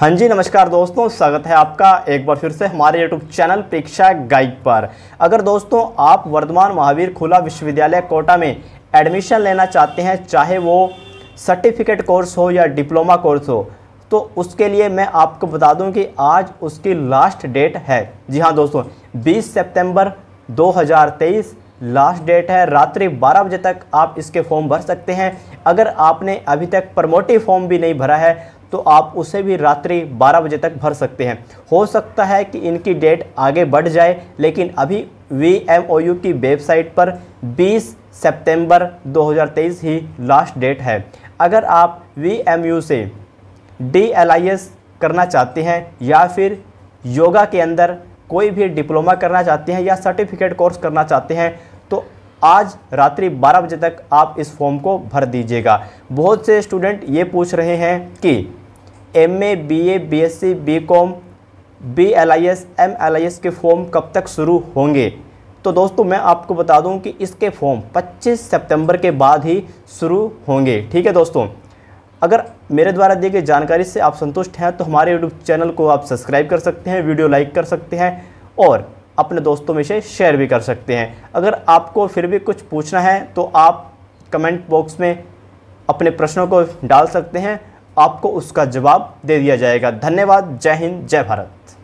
हाँ जी नमस्कार दोस्तों स्वागत है आपका एक बार फिर से हमारे यूट्यूब चैनल परीक्षा गाइड पर अगर दोस्तों आप वर्धमान महावीर खुला विश्वविद्यालय कोटा में एडमिशन लेना चाहते हैं चाहे वो सर्टिफिकेट कोर्स हो या डिप्लोमा कोर्स हो तो उसके लिए मैं आपको बता दूं कि आज उसकी लास्ट डेट है जी हाँ दोस्तों बीस सेप्टेम्बर दो लास्ट डेट है रात्रि 12 बजे तक आप इसके फॉर्म भर सकते हैं अगर आपने अभी तक प्रमोटिव फॉर्म भी नहीं भरा है तो आप उसे भी रात्रि 12 बजे तक भर सकते हैं हो सकता है कि इनकी डेट आगे बढ़ जाए लेकिन अभी वी की वेबसाइट पर 20 सितंबर 2023 ही लास्ट डेट है अगर आप वी से डी करना चाहते हैं या फिर योगा के अंदर कोई भी डिप्लोमा करना चाहते हैं या सर्टिफिकेट कोर्स करना चाहते हैं तो आज रात्रि 12 बजे तक आप इस फॉर्म को भर दीजिएगा बहुत से स्टूडेंट ये पूछ रहे हैं कि M A B A B S C B com B L I S M L I S के फॉर्म कब तक शुरू होंगे तो दोस्तों मैं आपको बता दूं कि इसके फॉर्म 25 सितंबर के बाद ही शुरू होंगे ठीक है दोस्तों अगर मेरे द्वारा दी गई जानकारी से आप संतुष्ट हैं तो हमारे यूट्यूब चैनल को आप सब्सक्राइब कर सकते हैं वीडियो लाइक कर सकते हैं और अपने दोस्तों में से शेयर भी कर सकते हैं अगर आपको फिर भी कुछ पूछना है तो आप कमेंट बॉक्स में अपने प्रश्नों को डाल सकते हैं आपको उसका जवाब दे दिया जाएगा धन्यवाद जय हिंद जय भारत